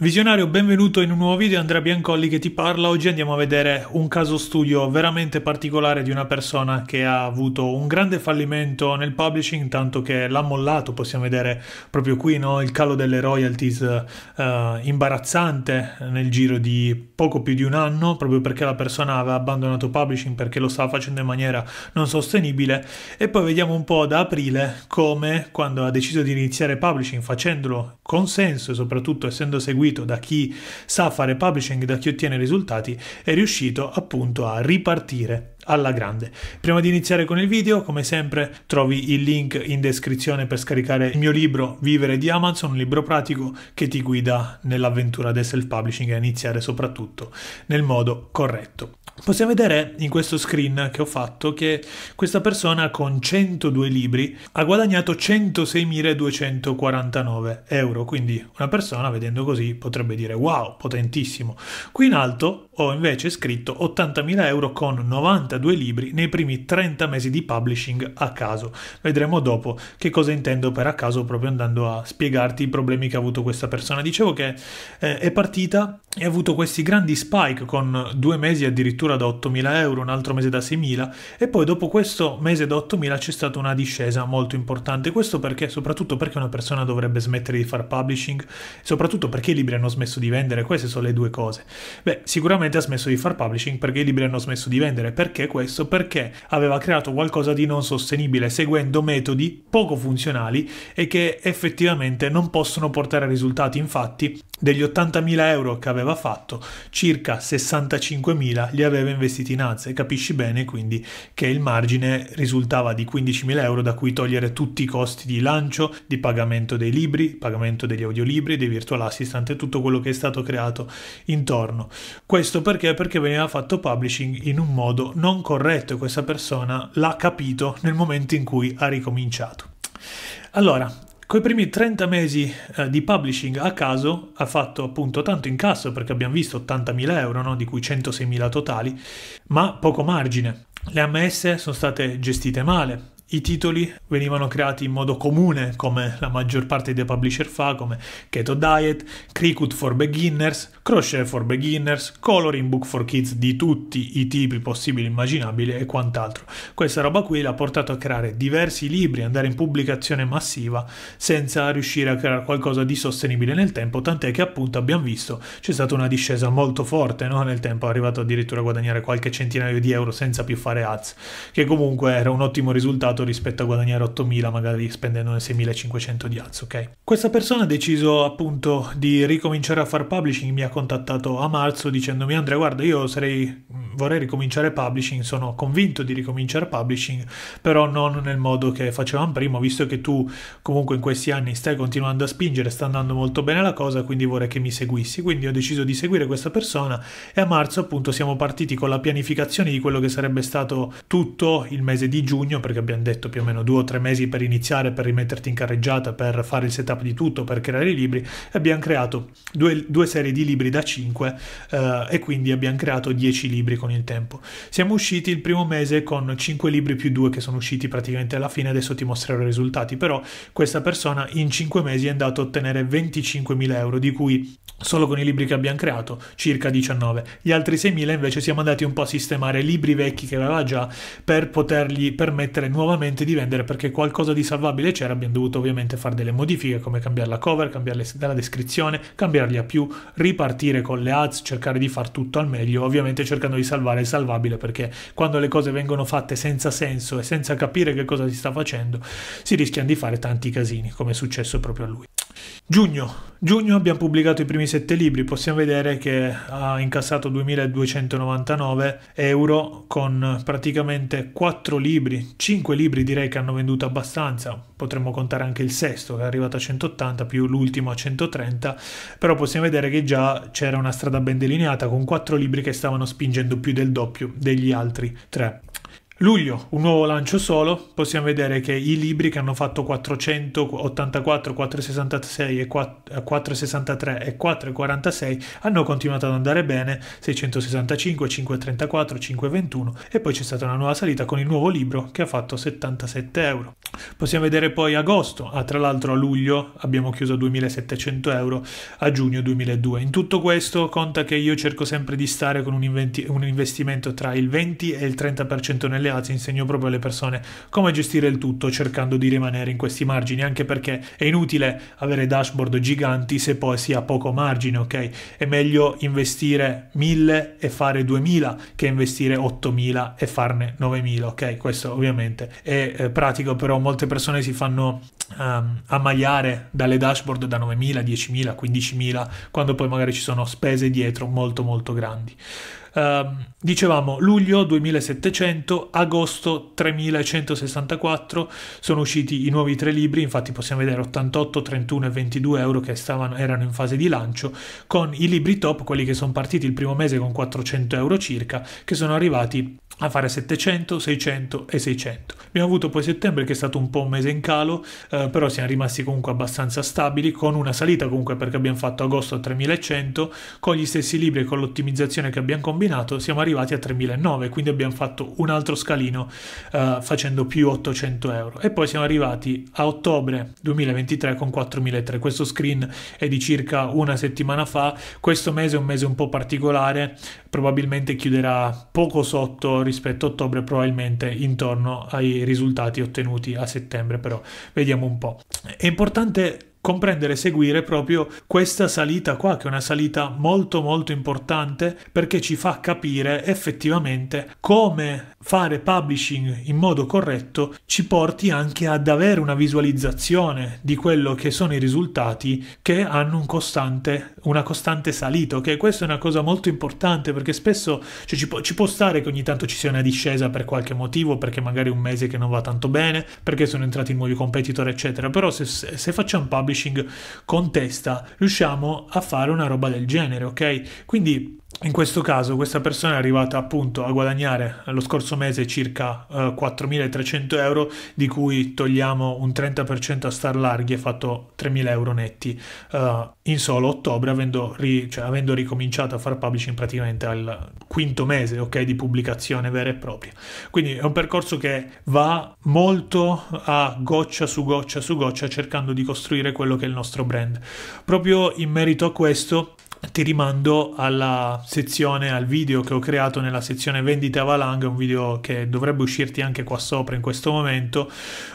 Visionario, benvenuto in un nuovo video, Andrea Biancolli che ti parla. Oggi andiamo a vedere un caso studio veramente particolare di una persona che ha avuto un grande fallimento nel publishing, tanto che l'ha mollato, possiamo vedere proprio qui no? il calo delle royalties eh, imbarazzante nel giro di poco più di un anno, proprio perché la persona aveva abbandonato publishing perché lo stava facendo in maniera non sostenibile. E poi vediamo un po' da aprile come quando ha deciso di iniziare publishing facendolo con senso e soprattutto essendo seguito seguito da chi sa fare publishing, da chi ottiene risultati, è riuscito appunto a ripartire alla grande. Prima di iniziare con il video, come sempre, trovi il link in descrizione per scaricare il mio libro Vivere di Amazon, un libro pratico che ti guida nell'avventura del self-publishing e iniziare soprattutto nel modo corretto. Possiamo vedere in questo screen che ho fatto che questa persona con 102 libri ha guadagnato 106.249 euro, quindi una persona vedendo così potrebbe dire wow, potentissimo. Qui in alto ho invece scritto 80.000 euro con 92 libri nei primi 30 mesi di publishing a caso. Vedremo dopo che cosa intendo per a caso proprio andando a spiegarti i problemi che ha avuto questa persona. Dicevo che eh, è partita e ha avuto questi grandi spike con due mesi addirittura da 8.000 euro, un altro mese da 6.000 e poi dopo questo mese da 8.000 c'è stata una discesa molto importante. Questo perché, soprattutto perché una persona dovrebbe smettere di fare publishing, soprattutto perché i libri hanno smesso di vendere, queste sono le due cose. Beh, sicuramente ha smesso di fare publishing perché i libri hanno smesso di vendere. Perché questo? Perché aveva creato qualcosa di non sostenibile seguendo metodi poco funzionali e che effettivamente non possono portare a risultati. Infatti, degli 80.000 euro che aveva aveva fatto, circa 65.000 li aveva investiti in AZ e capisci bene quindi che il margine risultava di 15.000 euro da cui togliere tutti i costi di lancio, di pagamento dei libri, pagamento degli audiolibri, dei virtual assistant e tutto quello che è stato creato intorno. Questo perché? Perché veniva fatto publishing in un modo non corretto e questa persona l'ha capito nel momento in cui ha ricominciato. Allora, Coi primi 30 mesi eh, di publishing a caso ha fatto appunto tanto incasso perché abbiamo visto 80.000 euro, no? di cui 106.000 totali, ma poco margine. Le AMS sono state gestite male, i titoli venivano creati in modo comune, come la maggior parte dei publisher fa, come Keto Diet, Cricut for Beginners, Crochet for Beginners, Coloring Book for Kids di tutti i tipi possibili e immaginabili e quant'altro. Questa roba qui l'ha portato a creare diversi libri, andare in pubblicazione massiva senza riuscire a creare qualcosa di sostenibile nel tempo, tant'è che appunto abbiamo visto c'è stata una discesa molto forte no? nel tempo, è arrivato addirittura a guadagnare qualche centinaio di euro senza più fare ads, che comunque era un ottimo risultato mercato rispetto a guadagnare 8.000 magari spendendone 6.500 di alzo, ok? Questa persona ha deciso appunto di ricominciare a far publishing, mi ha contattato a marzo dicendomi Andrea guarda io sarei, vorrei ricominciare publishing, sono convinto di ricominciare publishing, però non nel modo che facevamo prima, visto che tu comunque in questi anni stai continuando a spingere, sta andando molto bene la cosa, quindi vorrei che mi seguissi. Quindi ho deciso di seguire questa persona e a marzo appunto siamo partiti con la pianificazione di quello che sarebbe stato tutto il mese di giugno, perché abbiamo detto più o meno due o tre mesi per iniziare, per rimetterti in carreggiata, per fare il setup di tutto, per creare i libri, abbiamo creato due, due serie di libri da 5 eh, e quindi abbiamo creato 10 libri con il tempo. Siamo usciti il primo mese con 5 libri più 2 che sono usciti praticamente alla fine, adesso ti mostrerò i risultati, però questa persona in 5 mesi è andata a ottenere 25.000 euro, di cui solo con i libri che abbiamo creato circa 19. Gli altri 6.000 invece siamo andati un po' a sistemare libri vecchi che aveva già per potergli permettere nuovamente continuamente di vendere perché qualcosa di salvabile c'era, abbiamo dovuto ovviamente fare delle modifiche come cambiare la cover, cambiare la descrizione, cambiarli a più, ripartire con le ads, cercare di far tutto al meglio, ovviamente cercando di salvare il salvabile perché quando le cose vengono fatte senza senso e senza capire che cosa si sta facendo si rischiano di fare tanti casini come è successo proprio a lui. Giugno. Giugno abbiamo pubblicato i primi sette libri, possiamo vedere che ha incassato 2299 euro con praticamente quattro libri, cinque libri direi che hanno venduto abbastanza, potremmo contare anche il sesto che è arrivato a 180 più l'ultimo a 130, però possiamo vedere che già c'era una strada ben delineata con quattro libri che stavano spingendo più del doppio degli altri tre. Luglio, un nuovo lancio solo, possiamo vedere che i libri che hanno fatto 484, 466 4, 463 e 446 eh, hanno continuato ad andare bene, 665, 534, 521 e poi c'è stata una nuova salita con il nuovo libro che ha fatto 77 euro. Possiamo vedere poi agosto, ah, tra l'altro a luglio abbiamo chiuso 2700 euro, a giugno 2002. In tutto questo conta che io cerco sempre di stare con un, inventi- un investimento tra il 20 e il 30% nelle azioni, insegno proprio alle persone come gestire il tutto cercando di rimanere in questi margini, anche perché è inutile avere dashboard giganti se poi si ha poco margine, ok? È meglio investire 1000 e fare 2000 che investire 8000 e farne 9000, ok? Questo ovviamente è eh, pratico però molto molte persone si fanno um, ammaiare dalle dashboard da 9.000, 10.000, 15.000, quando poi magari ci sono spese dietro molto molto grandi. Ehm, dicevamo luglio 2700, agosto 3164 sono usciti i nuovi tre libri, infatti possiamo vedere 88, 31 e 22 euro che stavano, erano in fase di lancio, con i libri top, quelli che sono partiti il primo mese con 400 euro circa, che sono arrivati a fare 700, 600 e 600. Abbiamo avuto poi settembre che è stato un po' un mese in calo, eh, però siamo rimasti comunque abbastanza stabili, con una salita comunque perché abbiamo fatto agosto a 3100, con gli stessi libri e con l'ottimizzazione che abbiamo combinato indovinato, siamo arrivati a 3.900 quindi abbiamo fatto un altro scalino uh, facendo più 800 euro. E poi siamo arrivati a ottobre 2023 con 4.300 Questo screen è di circa una settimana fa. Questo mese è un mese un po' particolare, probabilmente chiuderà poco sotto rispetto a ottobre, probabilmente intorno ai risultati ottenuti a settembre, però vediamo un po'. È importante comprendere e seguire proprio questa salita qua, che è una salita molto molto importante perché ci fa capire effettivamente come fare publishing in modo corretto ci porti anche ad avere una visualizzazione di quello che sono i risultati che hanno un costante, una costante salita, ok? Questa è una cosa molto importante perché spesso cioè, ci, può, ci può stare che ogni tanto ci sia una discesa per qualche motivo, perché magari un mese che non va tanto bene, perché sono entrati nuovi competitor, eccetera, però se, se facciamo publishing publishing contesta, riusciamo a fare una roba del genere, ok? Quindi in questo caso questa persona è arrivata appunto a guadagnare lo scorso mese circa eh, 4.300 euro, di cui togliamo un 30% a star larghi e fatto 3.000 euro netti eh, in solo ottobre, avendo, ri- cioè, avendo, ricominciato a far publishing praticamente al quinto mese okay, di pubblicazione vera e propria. Quindi è un percorso che va molto a goccia su goccia su goccia cercando di costruire quello che è il nostro brand. Proprio in merito a questo ti rimando alla sezione, al video che ho creato nella sezione vendite Avalanche, un video che dovrebbe uscirti anche qua sopra in questo momento,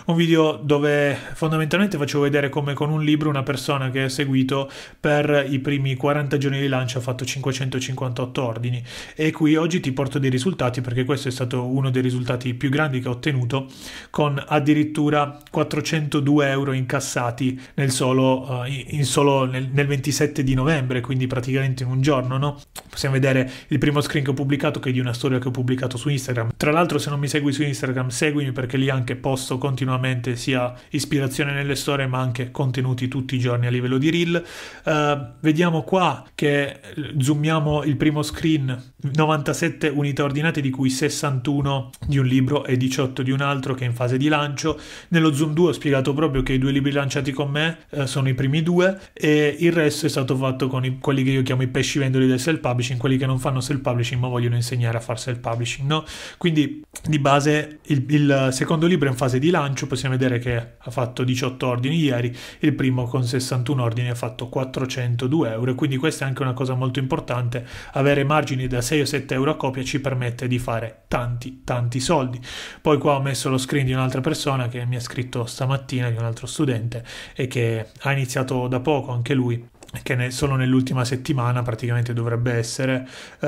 un video dove fondamentalmente faccio vedere come con un libro una persona che ha seguito per i primi 40 giorni di lancio ha fatto 558 ordini e qui oggi ti porto dei risultati perché questo è stato uno dei risultati più grandi che ho ottenuto con addirittura 402 euro incassati nel solo, eh, in solo nel 27 di novembre, quindi praticamente in un giorno, no? Possiamo vedere il primo screen che ho pubblicato che è di una storia che ho pubblicato su Instagram. Tra l'altro se non mi segui su Instagram seguimi perché lì anche posto continuamente sia ispirazione nelle storie ma anche contenuti tutti i giorni a livello di reel. Uh, vediamo qua che zoomiamo il primo screen, 97 unità ordinate di cui 61 di un libro e 18 di un altro che è in fase di lancio. Nello zoom 2 ho spiegato proprio che i due libri lanciati con me eh, sono i primi due e il resto è stato fatto con i, quelli quelli che io chiamo i pesci vendoli del self-publishing, quelli che non fanno self-publishing ma vogliono insegnare a fare self-publishing, no? Quindi di base il, il secondo libro è in fase di lancio, possiamo vedere che ha fatto 18 ordini ieri, il primo con 61 ordini ha fatto 402 euro, quindi questa è anche una cosa molto importante, avere margini da 6 o 7 euro a copia ci permette di fare tanti tanti soldi. Poi qua ho messo lo screen di un'altra persona che mi ha scritto stamattina, di un altro studente, e che ha iniziato da poco anche lui che nel, solo nell'ultima settimana praticamente dovrebbe essere, uh,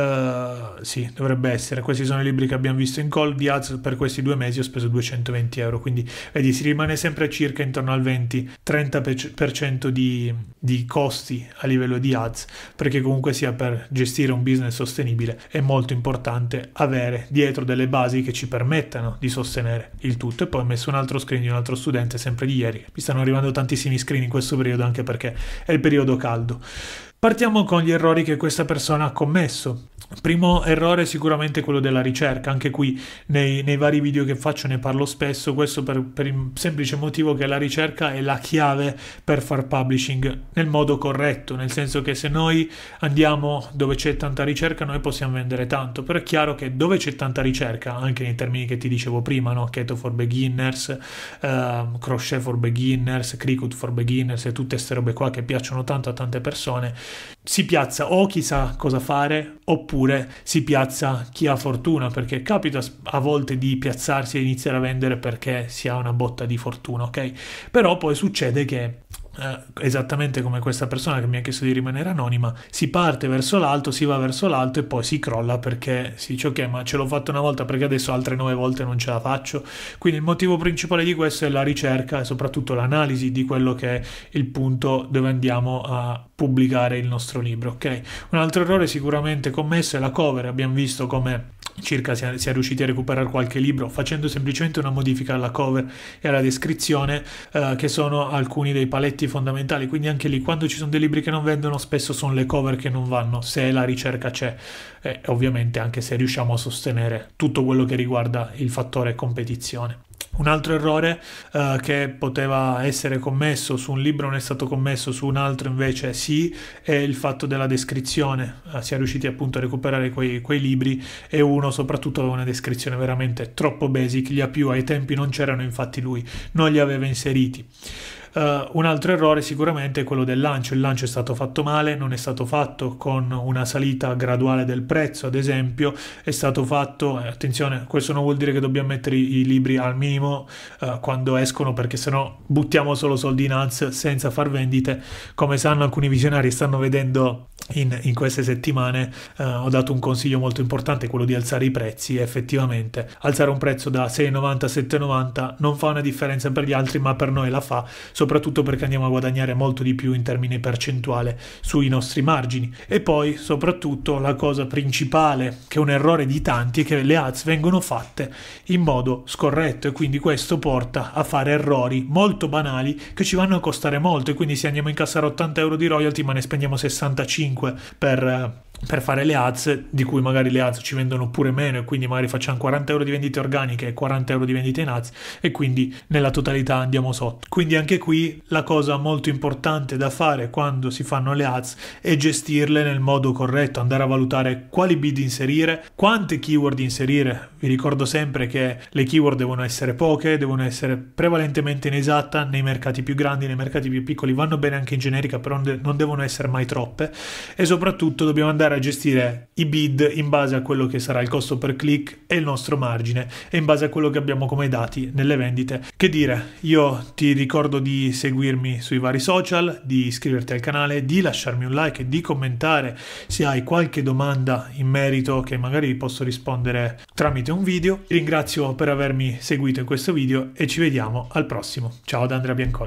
sì, dovrebbe essere. Questi sono i libri che abbiamo visto in call. Di Azzo per questi due mesi ho speso 220 euro, quindi vedi, si rimane sempre circa intorno al 20-30% di, di, costi a livello di ads, perché comunque sia per gestire un business sostenibile è molto importante avere dietro delle basi che ci permettano di sostenere il tutto. E poi ho messo un altro screen di un altro studente, sempre di ieri. Mi stanno arrivando tantissimi screen in questo periodo, anche perché è il periodo caldo caldo. Partiamo con gli errori che questa persona ha commesso. Primo errore è sicuramente quello della ricerca, anche qui nei, nei, vari video che faccio ne parlo spesso, questo per, per, il semplice motivo che la ricerca è la chiave per far publishing nel modo corretto, nel senso che se noi andiamo dove c'è tanta ricerca noi possiamo vendere tanto, però è chiaro che dove c'è tanta ricerca, anche nei termini che ti dicevo prima, no? Keto for Beginners, eh, Crochet for Beginners, Cricut for Beginners e tutte queste robe qua che piacciono tanto a tante persone, si piazza o chi sa cosa fare oppure si piazza chi ha fortuna perché capita a volte di piazzarsi e iniziare a vendere perché si ha una botta di fortuna ok però poi succede che eh, esattamente come questa persona che mi ha chiesto di rimanere anonima, si parte verso l'alto, si va verso l'alto e poi si crolla perché si dice ok ma ce l'ho fatto una volta perché adesso altre nove volte non ce la faccio. Quindi il motivo principale di questo è la ricerca e soprattutto l'analisi di quello che è il punto dove andiamo a pubblicare il nostro libro, ok? Un altro errore sicuramente commesso è la cover, abbiamo visto come circa si è, riusciti a recuperare qualche libro facendo semplicemente una modifica alla cover e alla descrizione eh, che sono alcuni dei paletti fondamentali quindi anche lì quando ci sono dei libri che non vendono spesso sono le cover che non vanno se la ricerca c'è e ovviamente anche se riusciamo a sostenere tutto quello che riguarda il fattore competizione un altro errore eh, che poteva essere commesso su un libro non è stato commesso, su un altro invece sì, è il fatto della descrizione. Eh, si è riusciti appunto a recuperare quei, quei libri e uno soprattutto aveva una descrizione veramente troppo basic, gli APU ai tempi non c'erano infatti lui, non li aveva inseriti. Uh, un altro errore sicuramente è quello del lancio, il lancio è stato fatto male, non è stato fatto con una salita graduale del prezzo, ad esempio, è stato fatto, eh, attenzione, questo non vuol dire che dobbiamo mettere i, i libri al minimo uh, quando escono perché sennò buttiamo solo soldi in ads senza far vendite, come sanno alcuni visionari stanno vedendo in, in queste settimane, uh, ho dato un consiglio molto importante, quello di alzare i prezzi, effettivamente alzare un prezzo da 6,90 a 7,90 non fa una differenza per gli altri ma per noi la fa, soprattutto soprattutto perché andiamo a guadagnare molto di più in termini percentuale sui nostri margini. E poi, soprattutto, la cosa principale, che è un errore di tanti, è che le ads vengono fatte in modo scorretto e quindi questo porta a fare errori molto banali che ci vanno a costare molto e quindi se andiamo a incassare 80 euro di royalty ma ne spendiamo 65 per eh, per fare le ads di cui magari le ads ci vendono pure meno e quindi magari facciamo 40 euro di vendite organiche e 40 euro di vendite in ads e quindi nella totalità andiamo sotto quindi anche qui la cosa molto importante da fare quando si fanno le ads è gestirle nel modo corretto andare a valutare quali bid inserire quante keyword inserire vi ricordo sempre che le keyword devono essere poche devono essere prevalentemente inesatta nei mercati più grandi nei mercati più piccoli vanno bene anche in generica però non devono essere mai troppe e soprattutto dobbiamo andare a andare a gestire i bid in base a quello che sarà il costo per click e il nostro margine e in base a quello che abbiamo come dati nelle vendite. Che dire, io ti ricordo di seguirmi sui vari social, di iscriverti al canale, di lasciarmi un like e di commentare se hai qualche domanda in merito che magari posso rispondere tramite un video. Ti ringrazio per avermi seguito in questo video e ci vediamo al prossimo. Ciao da Andrea Bianconi.